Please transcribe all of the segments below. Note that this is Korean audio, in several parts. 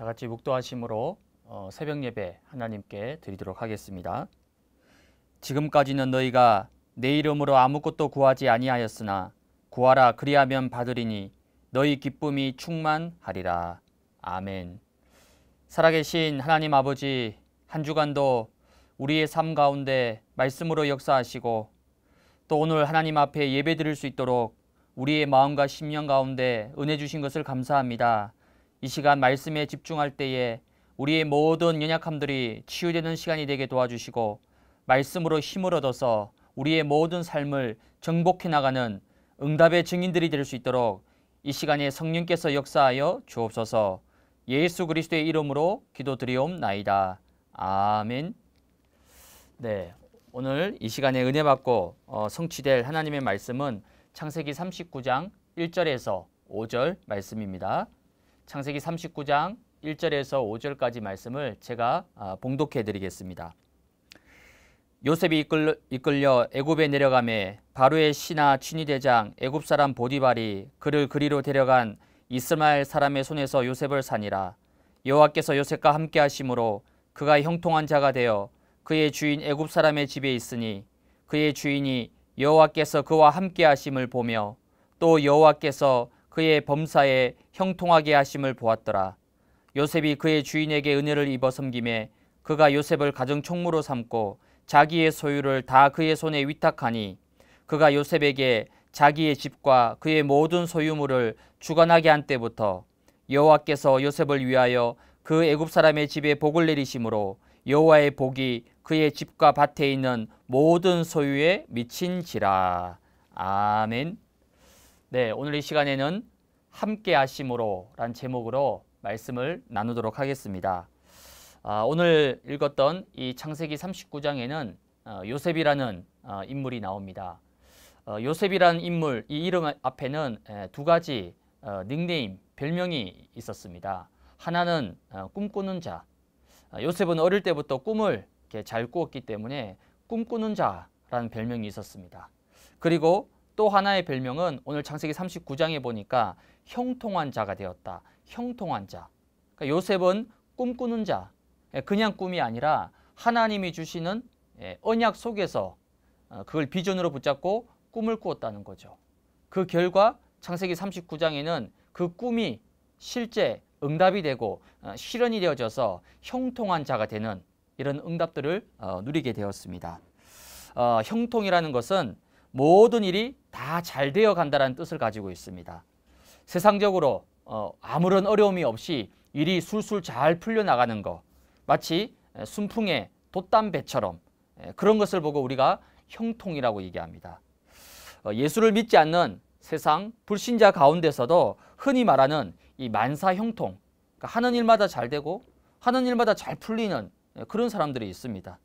다 같이 묵도하심으로 어, 새벽 예배 하나님께 드리도록 하겠습니다. 지금까지는 너희가 내 이름으로 아무것도 구하지 아니하였으나 구하라 그리하면 받으리니 너희 기쁨이 충만하리라. 아멘. 살아계신 하나님 아버지 한 주간도 우리의 삶 가운데 말씀으로 역사하시고 또 오늘 하나님 앞에 예배드릴 수 있도록 우리의 마음과 심령 가운데 은혜 주신 것을 감사합니다. 이 시간 말씀에 집중할 때에 우리의 모든 연약함들이 치유되는 시간이 되게 도와주시고 말씀으로 힘을 얻어서 우리의 모든 삶을 정복해 나가는 응답의 증인들이 될 수 있도록 이 시간에 성령께서 역사하여 주옵소서 예수 그리스도의 이름으로 기도드리옵나이다. 아멘. 네. 오늘 이 시간에 은혜 받고 어, 성취될 하나님의 말씀은 창세기 39장 1절에서 5절 말씀입니다. 창세기 39장 1절에서 5절까지 말씀을 제가 아, 봉독해 드리겠습니다. 요셉이 이끌려, 애굽에 내려가매 바로의 신하 친위 대장 애굽 사람 보디발이 그를 그리로 데려간 이스마엘 사람의 손에서 요셉을 사니라 여호와께서 요셉과 함께 하심으로 그가 형통한 자가 되어 그의 주인 애굽 사람의 집에 있으니 그의 주인이 여호와께서 그와 함께 하심을 보며 또 여호와께서 그의 범사에 형통하게 하심을 보았더라. 요셉이 그의 주인에게 은혜를 입어 섬김에 그가 요셉을 가정 총무로 삼고 자기의 소유를 다 그의 손에 위탁하니 그가 요셉에게 자기의 집과 그의 모든 소유물을 주관하게 한 때부터 여호와께서 요셉을 위하여 그 애굽 사람의 집에 복을 내리심으로 여호와의 복이 그의 집과 밭에 있는 모든 소유에 미친지라 아멘. 네, 오늘 이 시간에는 함께 하심으로 란 제목으로 말씀을 나누도록 하겠습니다. 아, 오늘 읽었던 이 창세기 39장에는 어, 요셉이라는 어, 인물이 나옵니다. 어, 요셉이라는 인물 이 이름 앞에는 에, 두 가지 어, 닉네임 별명이 있었습니다. 하나는 어, 꿈꾸는 자. 어, 요셉은 어릴 때부터 꿈을 잘 꾸었기 때문에 꿈꾸는 자라는 별명이 있었습니다. 그리고 또 하나의 별명은 오늘 창세기 39장에 보니까 형통한 자가 되었다. 형통한 자. 그러니까 요셉은 꿈꾸는 자. 예, 그냥 꿈이 아니라 하나님이 주시는 예, 언약 속에서 어, 그걸 비전으로 붙잡고 꿈을 꾸었다는 거죠. 그 결과 창세기 39장에는 그 꿈이 실제 응답이 되고 어, 실현이 되어져서 형통한 자가 되는 이런 응답들을 어, 누리게 되었습니다. 형통이라는 것은 모든 일이 다잘 되어 간다라는 뜻을 가지고 있습니다. 세상적으로 어, 아무런 어려움이 없이 일이 술술 잘 풀려나가는 것 마치 순풍의 돛담배처럼 그런 것을 보고 우리가 형통이라고 얘기합니다. 어, 예수를 믿지 않는 세상 불신자 가운데서도 흔히 말하는 이 만사 형통 그러니까 하는 일마다 잘 되고 하는 일마다 잘 풀리는 그런 사람들이 있습니다.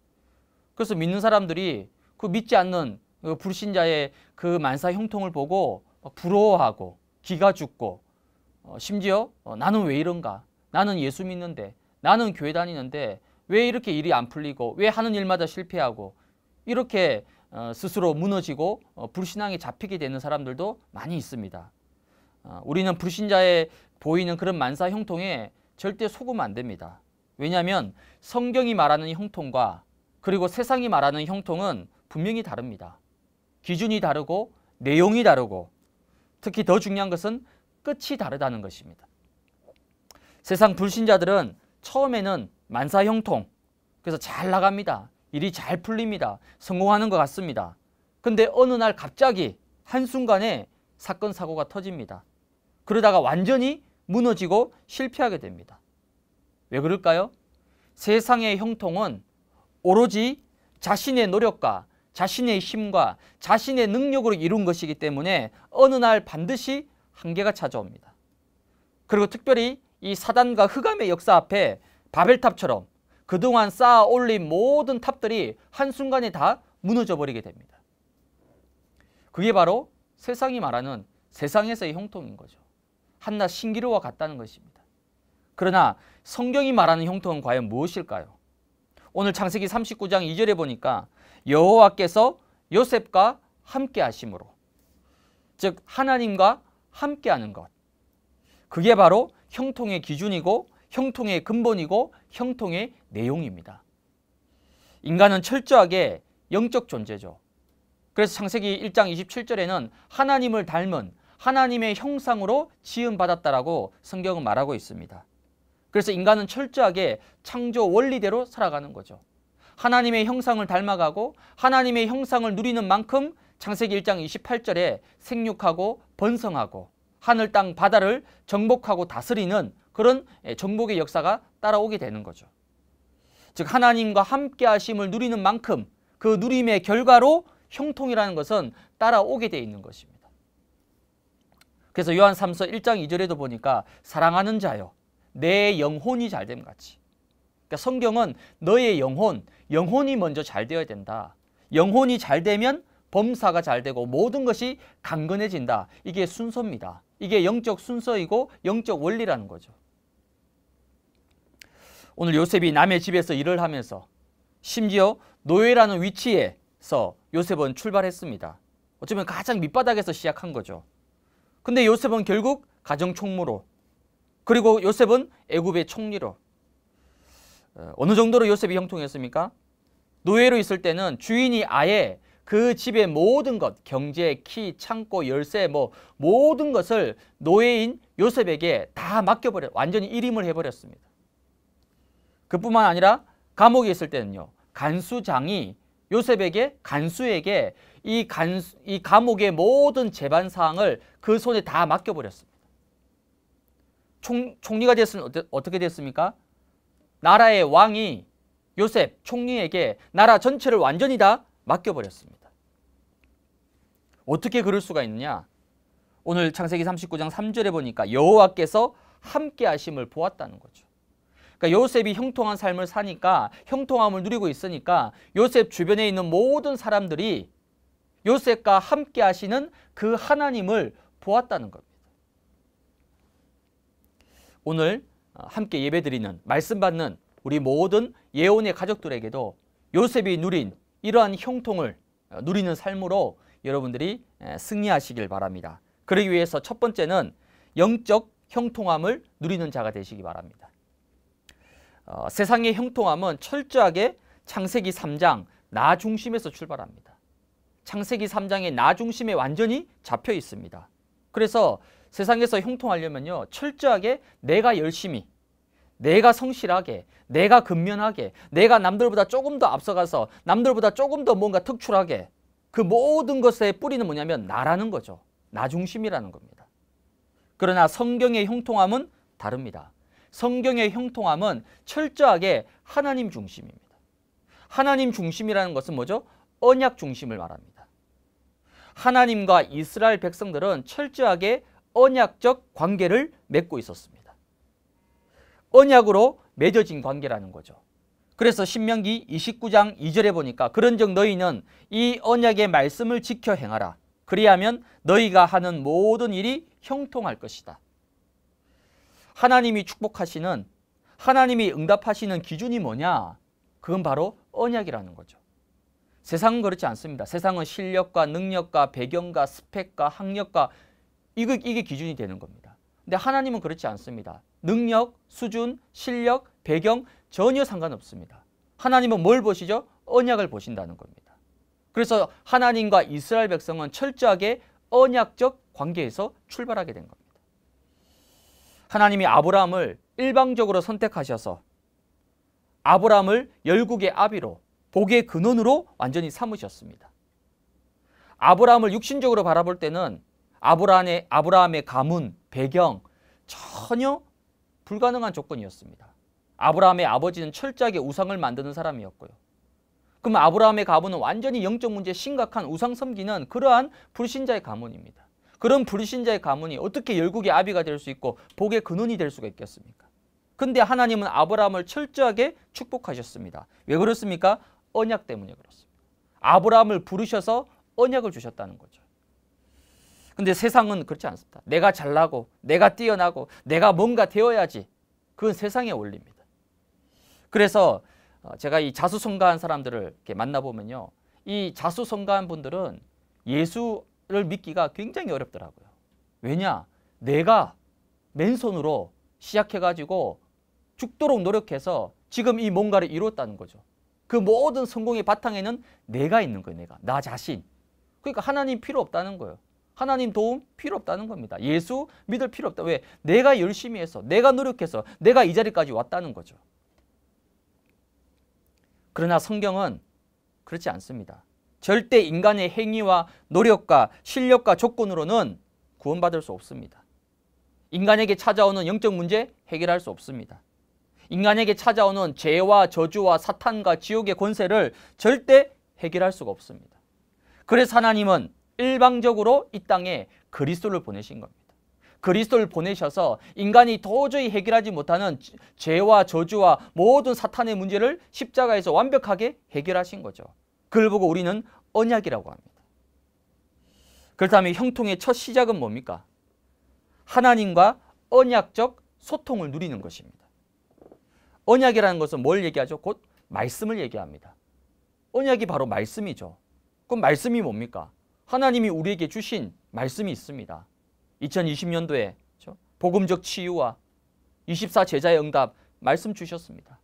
그래서 믿는 사람들이 그 믿지 않는 그 불신자의 그 만사 형통을 보고 부러워하고 기가 죽고 어, 심지어 어, 나는 왜 이런가 나는 예수 믿는데 나는 교회 다니는데 왜 이렇게 일이 안 풀리고 왜 하는 일마다 실패하고 이렇게 어, 스스로 무너지고 불신앙에 잡히게 되는 사람들도 많이 있습니다. 우리는 불신자의 보이는 그런 만사 형통에 절대 속으면 안 됩니다. 왜냐하면 성경이 말하는 형통과 그리고 세상이 말하는 형통은 분명히 다릅니다. 기준이 다르고 내용이 다르고 특히 더 중요한 것은 끝이 다르다는 것입니다. 세상 불신자들은 처음에는 만사형통 그래서 잘 나갑니다. 일이 잘 풀립니다. 성공하는 것 같습니다. 근데 어느 날 갑자기 한순간에 사건 사고가 터집니다. 그러다가 완전히 무너지고 실패하게 됩니다. 왜 그럴까요? 세상의 형통은 오로지 자신의 노력과 자신의 힘과 자신의 능력으로 이룬 것이기 때문에 어느 날 반드시 한계가 찾아옵니다. 그리고 특별히 이 사단과 흑암의 역사 앞에 바벨탑처럼 그동안 쌓아 올린 모든 탑들이 한순간에 다 무너져 버리게 됩니다. 그게 바로 세상이 말하는 세상에서의 형통인 거죠. 한낱 신기루와 같다는 것입니다. 그러나 성경이 말하는 형통은 과연 무엇일까요? 오늘 창세기 39장 2절에 보니까 여호와께서 요셉과 함께 하심으로 즉 하나님과 함께 하는 것 그게 바로 형통의 기준이고 형통의 근본이고 형통의 내용입니다. 인간은 철저하게 영적 존재죠. 그래서 창세기 1장 27절에는 하나님을 닮은 하나님의 형상으로 지음받았다라고 성경은 말하고 있습니다. 그래서 인간은 철저하게 창조 원리대로 살아가는 거죠. 하나님의 형상을 닮아가고 하나님의 형상을 누리는 만큼 창세기 1장 28절에 생육하고 번성하고 하늘 땅 바다를 정복하고 다스리는 그런 예, 정복의 역사가 따라오게 되는 거죠. 즉 하나님과 함께 하심을 누리는 만큼 그 누림의 결과로 형통이라는 것은 따라오게 되어 있는 것입니다. 그래서 요한 3서 1장 2절에도 보니까 사랑하는 자여 내 영혼이 잘됨 같이. 그러니까 성경은 너의 영혼, 영혼이 먼저 잘 되어야 된다. 영혼이 잘 되면 범사가 잘 되고 모든 것이 강건해진다. 이게 순서입니다. 이게 영적 순서이고 영적 원리라는 거죠. 오늘 요셉이 남의 집에서 일을 하면서 심지어 노예라는 위치에서 요셉은 출발했습니다. 어쩌면 가장 밑바닥에서 시작한 거죠. 근데 요셉은 결국 가정 총무로 그리고 요셉은 애굽의 총리로 어, 어느 정도로 요셉이 형통했습니까? 노예로 있을 때는 주인이 아예 그 집의 모든 것, 경제, 키, 창고, 열쇠 뭐 모든 것을 노예인 요셉에게 다 맡겨버려 완전히 일임을 해버렸습니다. 그뿐만 아니라 감옥에 있을 때는요. 간수장이 요셉에게 간수에게 이, 간수, 이 감옥의 모든 재반 사항을 그 손에 다 맡겨버렸습니다. 총, 총리가 됐으면 어떻게 됐습니까? 나라의 왕이 요셉 총리에게 나라 전체를 완전히 다 맡겨버렸습니다. 어떻게 그럴 수가 있느냐? 오늘 창세기 39장 3절에 보니까 여호와께서 함께 하심을 보았다는 거죠. 그러니까 요셉이 형통한 삶을 사니까 형통함을 누리고 있으니까 요셉 주변에 있는 모든 사람들이 요셉과 함께 하시는 그 하나님을 보았다는 겁니다. 오늘 어, 함께 예배드리는 말씀 받는 우리 모든 예언의 가족들에게도 요셉이 누린 이러한 형통을 어, 누리는 삶으로 여러분들이 승리하시길 바랍니다. 그러기 위해서 첫 번째는 영적 형통함을 누리는 자가 되시기 바랍니다. 어, 세상의 형통함은 철저하게 창세기 3장 나 중심에서 출발합니다. 창세기 3장의 나 중심에 완전히 잡혀 있습니다. 그래서 세상에서 형통하려면요. 철저하게 내가 열심히, 내가 성실하게, 내가 근면하게, 내가 남들보다 조금 더 앞서가서 남들보다 조금 더 뭔가 특출하게 그 모든 것의 뿌리는 뭐냐면 나라는 거죠. 나 중심이라는 겁니다. 그러나 성경의 형통함은 다릅니다. 성경의 형통함은 철저하게 하나님 중심입니다. 하나님 중심이라는 것은 뭐죠? 언약 중심을 말합니다. 하나님과 이스라엘 백성들은 철저하게 언약적 관계를 맺고 있었습니다. 언약으로 맺어진 관계라는 거죠. 그래서 신명기 29장 2절에 보니까 그런즉 너희는 이 언약의 말씀을 지켜 행하라. 그리하면 너희가 하는 모든 일이 형통할 것이다. 하나님이 축복하시는 하나님이 응답하시는 기준이 뭐냐? 그건 바로 언약이라는 거죠. 세상은 그렇지 않습니다. 세상은 실력과 능력과 배경과 스펙과 학력과 이거, 이게 기준이 되는 겁니다. 근데 하나님은 그렇지 않습니다. 능력, 수준, 실력, 배경 전혀 상관없습니다. 하나님은 뭘 보시죠? 언약을 보신다는 겁니다. 그래서 하나님과 이스라엘 백성은 철저하게 언약적 관계에서 출발하게 된 겁니다. 하나님이 아브라함을 일방적으로 선택하셔서 아브라함을 열국의 아비로 복의 근원으로 완전히 삼으셨습니다. 아브라함을 육신적으로 바라볼 때는 아브라함의, 아브라함의 가문, 배경 전혀 불가능한 조건이었습니다. 아브라함의 아버지는 철저하게 우상을 만드는 사람이었고요. 그럼 아브라함의 가문은 완전히 영적 문제 심각한 우상 섬기는 그러한 불신자의 가문입니다. 그런 불신자의 가문이 어떻게 열국의 아비가 될 수 있고 복의 근원이 될 수가 있겠습니까? 근데 하나님은 아브라함을 철저하게 축복하셨습니다. 왜 그렇습니까? 언약 때문에 그렇습니다. 아브라함을 부르셔서 언약을 주셨다는 거죠. 근데 세상은 그렇지 않습니다. 내가 잘나고 내가 뛰어나고 내가 뭔가 되어야지 그건 세상의 원리입니다. 그래서 어, 제가 이 자수성가한 사람들을 이렇게 만나보면요. 이 자수성가한 분들은 예수를 믿기가 굉장히 어렵더라고요. 왜냐? 내가 맨손으로 시작해가지고 죽도록 노력해서 지금 이 뭔가를 이뤘다는 거죠. 그 모든 성공의 바탕에는 내가 있는 거예요, 내가. 나 자신. 그러니까 하나님 필요 없다는 거예요. 하나님 도움 필요 없다는 겁니다. 예수 믿을 필요 없다. 왜? 내가 열심히 해서, 내가 노력해서, 내가 이 자리까지 왔다는 거죠. 그러나 성경은 그렇지 않습니다. 절대 인간의 행위와 노력과 실력과 조건으로는 구원받을 수 없습니다. 인간에게 찾아오는 영적 문제 해결할 수 없습니다. 인간에게 찾아오는 죄와 저주와 사탄과 지옥의 권세를 절대 해결할 수가 없습니다. 그래서 하나님은 일방적으로 이 땅에 그리스도를 보내신 겁니다. 그리스도를 보내셔서 인간이 도저히 해결하지 못하는 죄와 저주와 모든 사탄의 문제를 십자가에서 완벽하게 해결하신 거죠. 그걸 보고 우리는 언약이라고 합니다. 그렇다면 형통의 첫 시작은 뭡니까? 하나님과 언약적 소통을 누리는 것입니다. 언약이라는 것은 뭘 얘기하죠? 곧 말씀을 얘기합니다. 언약이 바로 말씀이죠. 그럼 말씀이 뭡니까? 하나님이 우리에게 주신 말씀이 있습니다. 2020년도에 복음적 치유와 24 제자의 응답 말씀 주셨습니다.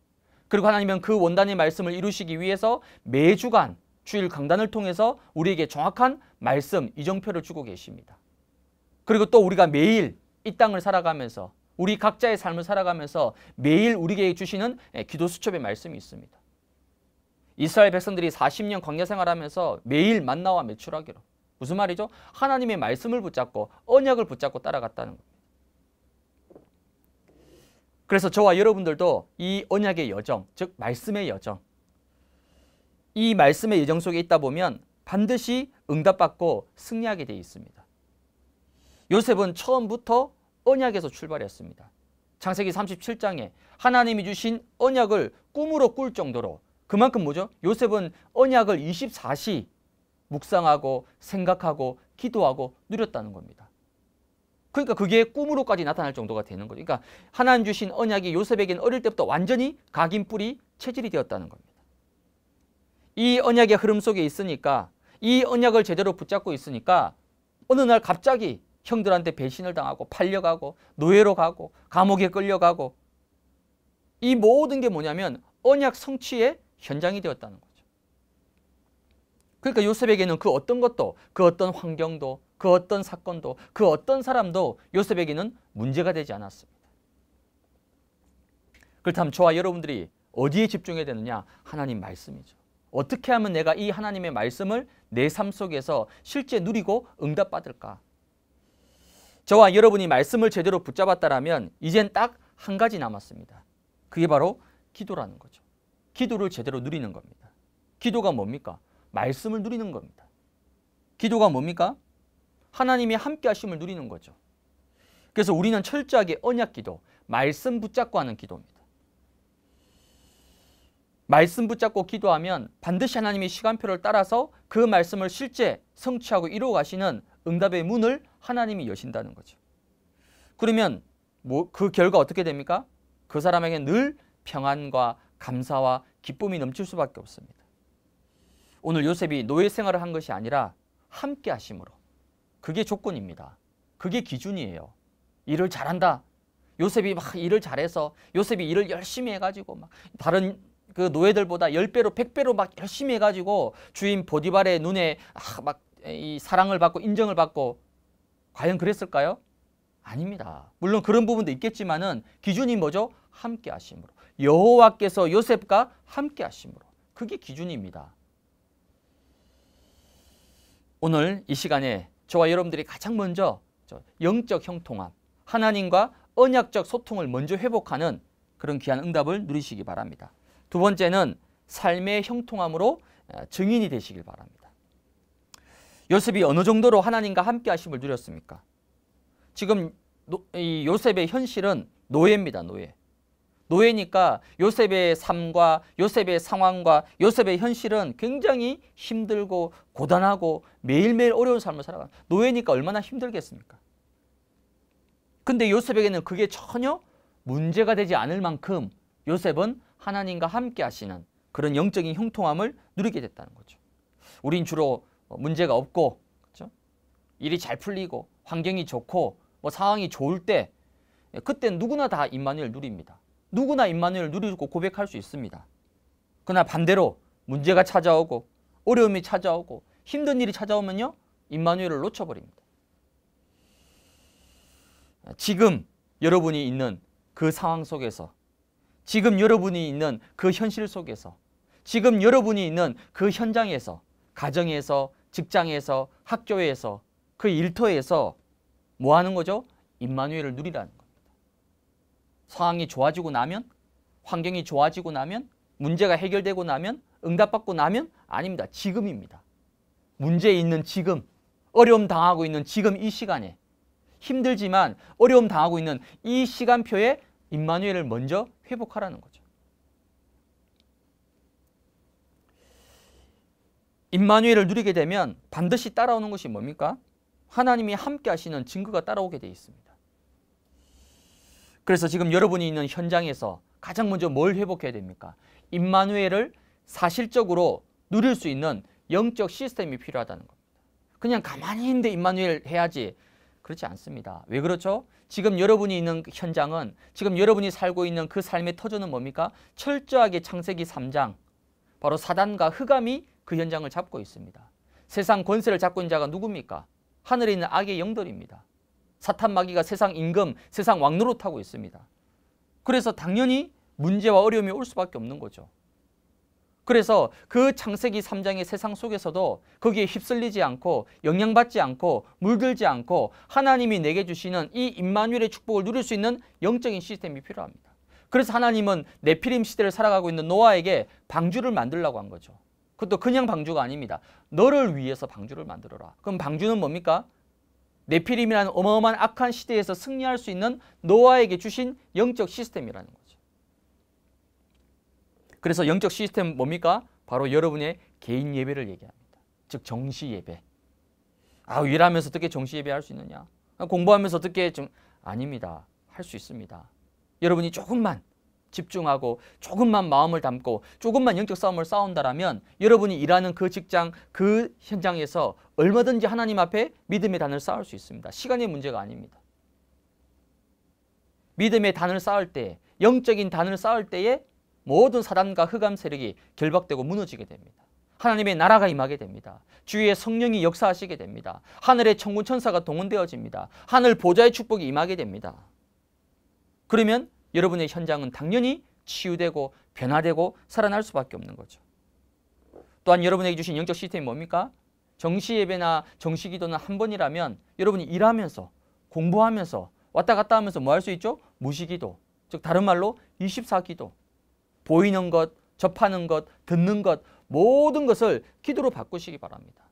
그리고 하나님은 그 원단의 말씀을 이루시기 위해서 매주간 주일 강단을 통해서 우리에게 정확한 말씀 이정표를 주고 계십니다. 그리고 또 우리가 매일 이 땅을 살아가면서 우리 각자의 삶을 살아가면서 매일 우리에게 주시는 예, 기도 수첩의 말씀이 있습니다. 이스라엘 백성들이 40년 광야 생활하면서 매일 만나와 매출하기로 무슨 말이죠? 하나님의 말씀을 붙잡고 언약을 붙잡고 따라갔다는 겁니다. 그래서 저와 여러분들도 이 언약의 여정, 즉 말씀의 여정, 이 말씀의 여정 속에 있다 보면 반드시 응답받고 승리하게 되어 있습니다. 요셉은 처음부터 언약에서 출발했습니다. 창세기 37장에 하나님이 주신 언약을 꿈으로 꿀 정도로 그만큼 뭐죠? 요셉은 언약을 24시 묵상하고 생각하고 기도하고 누렸다는 겁니다. 그러니까 그게 꿈으로까지 나타날 정도가 되는 거죠. 그러니까 하나님 주신 언약이 요셉에게는 어릴 때부터 완전히 각인 뿌리 체질이 되었다는 겁니다. 이 언약의 흐름 속에 있으니까 이 언약을 제대로 붙잡고 있으니까 어느 날 갑자기 형들한테 배신을 당하고 팔려가고 노예로 가고 감옥에 끌려가고 이 모든 게 뭐냐면 언약 성취의 현장이 되었다는 거죠. 그러니까 요셉에게는 그 어떤 것도 그 어떤 환경도 그 어떤 사건도 그 어떤 사람도 요셉에게는 문제가 되지 않았습니다. 그렇다면 저와 여러분들이 어디에 집중해야 되느냐? 하나님 말씀이죠. 어떻게 하면 내가 이 하나님의 말씀을 내 삶 속에서 실제 누리고 응답받을까? 저와 여러분이 말씀을 제대로 붙잡았다면 라 이젠 딱 한 가지 남았습니다. 그게 바로 기도라는 거죠. 기도를 제대로 누리는 겁니다. 기도가 뭡니까? 말씀을 누리는 겁니다. 기도가 뭡니까? 하나님이 함께 하심을 누리는 거죠. 그래서 우리는 철저하게 언약 기도, 말씀 붙잡고 하는 기도입니다. 말씀 붙잡고 기도하면 반드시 하나님의 시간표를 따라서 그 말씀을 실제 성취하고 이루어 가시는 응답의 문을 하나님이 여신다는 거죠. 그러면 뭐그 결과 어떻게 됩니까? 그 사람에게 늘 평안과 감사와 기쁨이 넘칠 수밖에 없습니다. 오늘 요셉이 노예 생활을 한 것이 아니라 함께 하심으로 그게 조건입니다. 그게 기준이에요. 일을 잘한다. 요셉이 막 일을 잘해서 요셉이 일을 열심히 해가지고 막 다른 그 노예들보다 10배로 100배로 막 열심히 해가지고 주인 보디발의 눈에 아, 막이 사랑을 받고 인정을 받고 과연 그랬을까요? 아닙니다. 물론 그런 부분도 있겠지만은 기준이 뭐죠? 함께 하심으로. 여호와께서 요셉과 함께 하심으로. 그게 기준입니다. 오늘 이 시간에 저와 여러분들이 가장 먼저 영적 형통함, 하나님과 언약적 소통을 먼저 회복하는 그런 귀한 응답을 누리시기 바랍니다. 두 번째는 삶의 형통함으로 어, 증인이 되시길 바랍니다. 요셉이 어느 정도로 하나님과 함께 하심을 누렸습니까? 지금 요셉의 현실은 노예입니다. 노예. 노예니까 요셉의 삶과 요셉의 상황과 요셉의 현실은 굉장히 힘들고 고단하고 매일매일 어려운 삶을 살아가 노예니까 얼마나 힘들겠습니까? 근데 요셉에게는 그게 전혀 문제가 되지 않을 만큼 요셉은 하나님과 함께 하시는 그런 영적인 형통함을 누리게 됐다는 거죠. 우린 주로 어, 문제가 없고 그렇죠? 일이 잘 풀리고 환경이 좋고 뭐 상황이 좋을 때 그때 누구나 다 임마누엘 누립니다. 누구나 임마누엘 누리고 고백할 수 있습니다. 그러나 반대로 문제가 찾아오고 어려움이 찾아오고 힘든 일이 찾아오면요. 임마누엘을 놓쳐버립니다. 지금 여러분이 있는 그 상황 속에서 지금 여러분이 있는 그 현실 속에서 지금 여러분이 있는 그 현장에서 가정에서 직장에서 학교에서 그 일터에서 뭐 하는 거죠? 임마누엘을 누리라는 거 상황이 좋아지고 나면 환경이 좋아지고 나면 문제가 해결되고 나면 응답받고 나면 아닙니다. 지금입니다. 문제 있는 지금, 어려움 당하고 있는 지금 이 시간에 힘들지만 어려움 당하고 있는 이 시간표에 임마누엘을 먼저 회복하라는 거죠. 임마누엘을 누리게 되면 반드시 따라오는 것이 뭡니까? 하나님이 함께 하시는 증거가 따라오게 되어 있습니다. 그래서 지금 여러분이 있는 현장에서 가장 먼저 뭘 회복해야 됩니까? 임마누엘을 사실적으로 누릴 수 있는 영적 시스템이 필요하다는 겁니다. 그냥 가만히 있는데 임마누엘 해야지 그렇지 않습니다. 왜 그렇죠? 지금 여러분이 있는 현장은 지금 여러분이 살고 있는 그 삶의 터전은 뭡니까? 철저하게 창세기 3장 바로 사단과 흑암이 그 현장을 잡고 있습니다. 세상 권세를 잡고 있는 자가 누굽니까? 하늘에 있는 악의 영들입니다. 사탄 마귀가 세상 임금, 세상 왕노릇하고 있습니다. 그래서 당연히 문제와 어려움이 올 수밖에 없는 거죠. 그래서 그 창세기 3장의 세상 속에서도 거기에 휩쓸리지 않고 영향받지 않고 물들지 않고 하나님이 내게 주시는 이임마누의 축복을 누릴 수 있는 영적인 시스템이 필요합니다. 그래서 하나님은 네피림 시대를 살아가고 있는 노아에게 방주를 만들라고 한 거죠. 그것도 그냥 방주가 아닙니다. 너를 위해서 방주를 만들어라. 그럼 방주는 뭡니까? 네피림이라는 어마어마한 악한 시대에서 승리할 수 있는 노아에게 주신 영적 시스템이라는 거죠. 그래서 영적 시스템 뭡니까? 바로 여러분의 개인 예배를 얘기합니다. 즉 정시 예배. 아 일하면서 어떻게 정시 예배할 수 있느냐? 공부하면서 어떻게 좀 아닙니다. 할 수 있습니다. 여러분이 조금만 집중하고 조금만 마음을 담고 조금만 영적 싸움을 싸운다라면 여러분이 일하는 그 직장 그 현장에서 얼마든지 하나님 앞에 믿음의 단을 쌓을 수 있습니다. 시간의 문제가 아닙니다. 믿음의 단을 쌓을 때 영적인 단을 쌓을 때에 모든 사단과 흑암 세력이 결박되고 무너지게 됩니다. 하나님의 나라가 임하게 됩니다. 주의 위 성령이 역사하시게 됩니다. 하늘의 천군 천사가 동원되어집니다. 하늘 보좌의 축복이 임하게 됩니다. 그러면 여러분의 현장은 당연히 치유되고 변화되고 살아날 수밖에 없는 거죠. 또한 여러분에게 주신 영적 시스템이 뭡니까? 정시 예배나 정시 기도는 한 번이라면 여러분이 일하면서 공부하면서 왔다 갔다 하면서 뭐 할 수 있죠? 무시기도. 즉 다른 말로 24기도. 보이는 것, 접하는 것, 듣는 것 모든 것을 기도로 바꾸시기 바랍니다.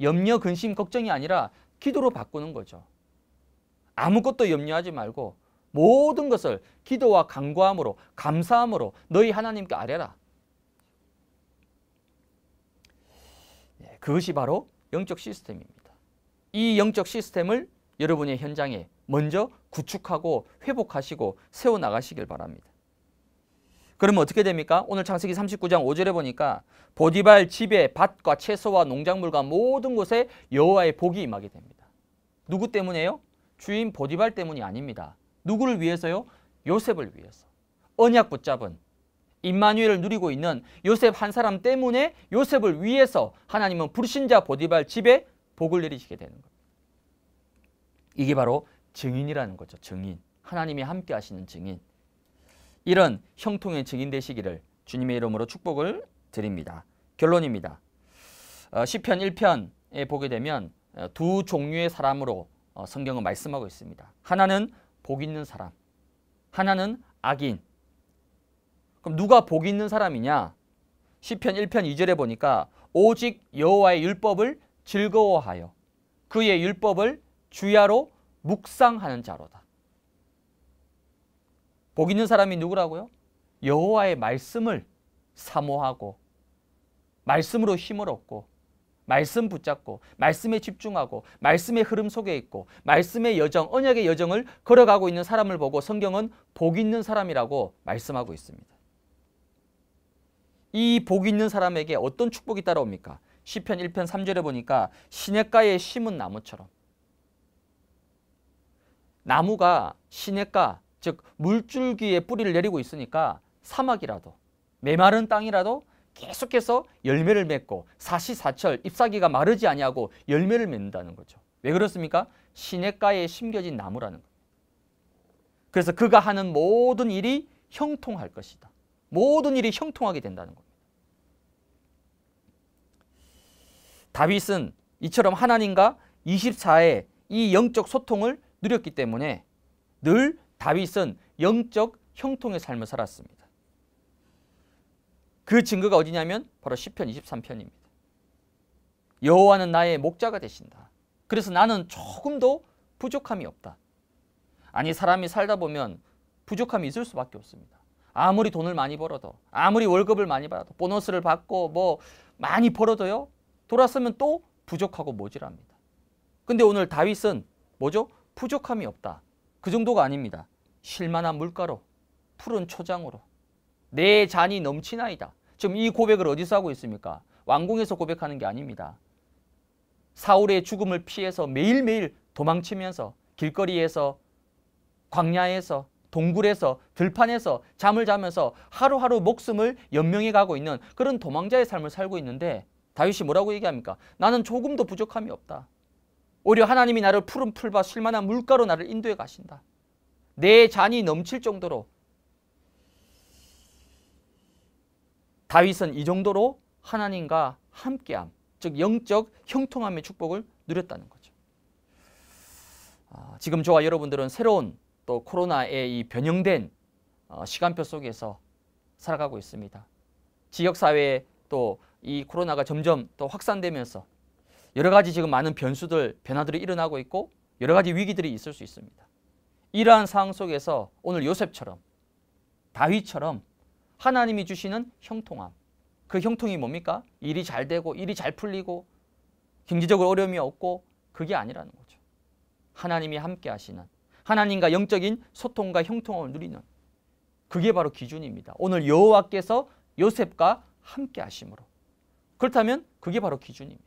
염려, 근심, 걱정이 아니라 기도로 바꾸는 거죠. 아무것도 염려하지 말고 모든 것을 기도와 간구함으로 감사함으로 너희 하나님께 아뢰라. 예, 그것이 바로 영적 시스템입니다. 이 영적 시스템을 여러분의 현장에 먼저 구축하고 회복하시고 세워나가시길 바랍니다. 그러면 어떻게 됩니까? 오늘 창세기 39장 5절에 보니까 보디발 집에 밭과 채소와 농작물과 모든 곳에 여호와의 복이 임하게 됩니다. 누구 때문에요? 주인 보디발 때문이 아닙니다. 누구를 위해서요? 요셉을 위해서. 언약 붙잡은 임마누엘을 누리고 있는 요셉 한 사람 때문에 요셉을 위해서 하나님은 부신자 보디발 집에 복을 내리시게 되는 겁니다. 이게 바로 증인이라는 거죠. 증인. 하나님이 함께 하시는 증인. 이런 형통의 증인 되시기를 주님의 이름으로 축복을 드립니다. 결론입니다. 어, 시편 1편에 보게 되면 어, 두 종류의 사람으로 어, 성경은 말씀하고 있습니다. 하나는 복 있는 사람, 하나는 악인. 그럼 누가 복 있는 사람이냐? 시편 1편 2절에 보니까 오직 여호와의 율법을 즐거워하여 그의 율법을 주야로 묵상하는 자로다. 복 있는 사람이 누구라고요? 여호와의 말씀을 사모하고 말씀으로 힘을 얻고 말씀 붙잡고 말씀에 집중하고 말씀의 흐름 속에 있고 말씀의 여정, 언약의 여정을 걸어가고 있는 사람을 보고 성경은 복 있는 사람이라고 말씀하고 있습니다. 이 복 있는 사람에게 어떤 축복이 따라옵니까? 시편 1편 3절에 보니까 시냇가에 심은 나무처럼 나무가 시냇가 즉 물줄기에 뿌리를 내리고 있으니까 사막이라도 메마른 땅이라도 계속해서 열매를 맺고 사시사철 잎사귀가 마르지 아니하고 열매를 맺는다는 거죠. 왜 그렇습니까? 시냇가에 심겨진 나무라는 그래서 그가 하는 모든 일이 형통할 것이다. 모든 일이 형통하게 된다는 겁니다. 다윗은 이처럼 하나님과 24의 이 영적 소통을 누렸기 때문에 늘 다윗은 영적 형통의 삶을 살았습니다. 그 증거가 어디냐면 바로 10편 23편입니다. 여호와는 나의 목자가 되신다. 그래서 나는 조금도 부족함이 없다. 아니 사람이 살다 보면 부족함이 있을 수밖에 없습니다. 아무리 돈을 많이 벌어도 아무리 월급을 많이 받아도 보너스를 받고 뭐 많이 벌어도요. 돌아서면 또 부족하고 모질합니다. 근데 오늘 다윗은 뭐죠? 부족함이 없다. 그 정도가 아닙니다. 실만한 물가로 푸른 초장으로 내 잔이 넘치나이다. 지금 이 고백을 어디서 하고 있습니까? 왕궁에서 고백하는 게 아닙니다. 사울의 죽음을 피해서 매일매일 도망치면서 길거리에서 광야에서 동굴에서 들판에서 잠을 자면서 하루하루 목숨을 연명해 가고 있는 그런 도망자의 삶을 살고 있는데 다윗이 뭐라고 얘기합니까? 나는 조금도 부족함이 없다. 오히려 하나님이 나를 푸른 풀과 쉴만한 물가로 나를 인도해 가신다. 내 잔이 넘칠 정도로 다윗은 이 정도로 하나님과 함께함, 즉 영적 형통함의 축복을 누렸다는 거죠. 아, 지금 저와 여러분들은 새로운 또 코로나에 이 변형된 어, 시간표 속에서 살아가고 있습니다. 지역사회에 또 이 코로나가 점점 또 확산되면서 여러 가지 지금 많은 변수들, 변화들이 일어나고 있고 여러 가지 위기들이 있을 수 있습니다. 이러한 상황 속에서 오늘 요셉처럼 다윗처럼 하나님이 주시는 형통함. 그 형통이 뭡니까? 일이 잘 되고 일이 잘 풀리고 경제적으로 어려움이 없고 그게 아니라는 거죠. 하나님이 함께 하시는 하나님과 영적인 소통과 형통을 누리는 그게 바로 기준입니다. 오늘 여호와께서 요셉과 함께 하심으로 그렇다면 그게 바로 기준입니다.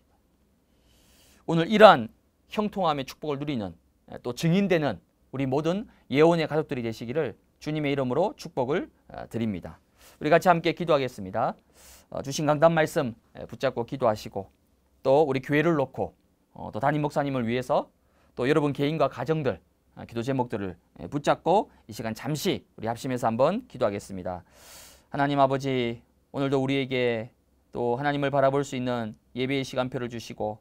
오늘 이러한 형통함의 축복을 누리는 또 증인되는 우리 모든 예언의 가족들이 되시기를 주님의 이름으로 축복을 어, 드립니다. 우리 같이 함께 기도하겠습니다. 어, 주신 강단 말씀 예, 붙잡고 기도하시고 또 우리 교회를 놓고 어, 또 담임 목사님을 위해서 또 여러분 개인과 가정들 아, 기도 제목들을 예, 붙잡고 이 시간 잠시 우리 합심해서 한번 기도하겠습니다. 하나님 아버지 오늘도 우리에게 또 하나님을 바라볼 수 있는 예배의 시간표를 주시고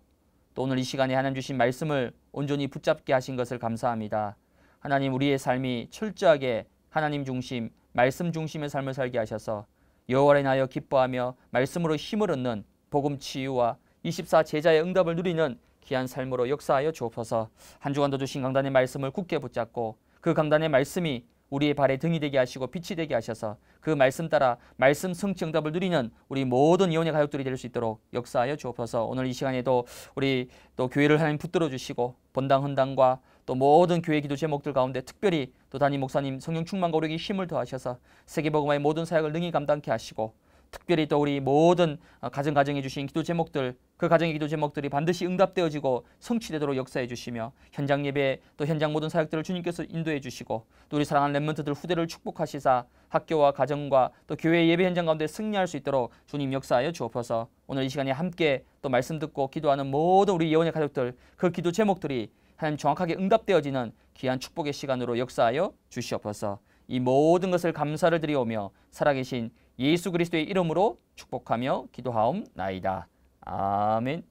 또 오늘 이 시간에 하나님 주신 말씀을 온전히 붙잡게 하신 것을 감사합니다. 하나님 우리의 삶이 철저하게 하나님 중심, 말씀 중심의 삶을 살게 하셔서 여호와를 인하여 기뻐하며 말씀으로 힘을 얻는 복음 치유와 24 제자의 응답을 누리는 귀한 삶으로 역사하여 주옵소서. 한 주간 더 주신 강단의 말씀을 굳게 붙잡고 그 강단의 말씀이 우리의 발에 등이 되게 하시고 빛이 되게 하셔서 그 말씀 따라 말씀 성취 응답을 누리는 우리 모든 이혼의 가족들이 될 수 있도록 역사하여 주옵소서 오늘 이 시간에도 우리 또 교회를 하나님 붙들어 주시고 본당 헌당과 또 모든 교회 기도 제목들 가운데 특별히 또 담임 목사님 성령 충만 거룩이 힘을 더하셔서 세계복음화의 모든 사역을 능히 감당케 하시고 특별히 또 우리 모든 어, 가정 가정에 주신 기도 제목들 그 가정의 기도 제목들이 반드시 응답되어지고 성취되도록 역사해 주시며 현장 예배 또 현장 모든 사역들을 주님께서 인도해 주시고 또 우리 사랑하는 렘먼트들 후대를 축복하시사 학교와 가정과 또 교회 예배 현장 가운데 승리할 수 있도록 주님 역사하여 주옵소서 오늘 이 시간에 함께 또 말씀 듣고 기도하는 모든 우리 예원의 가족들 그 기도 제목들이 하나님 정확하게 응답되어지는 귀한 축복의 시간으로 역사하여 주시옵소서. 이 모든 것을 감사를 드리오며 살아계신 예수 그리스도의 이름으로 축복하며 기도하옵나이다. 아멘.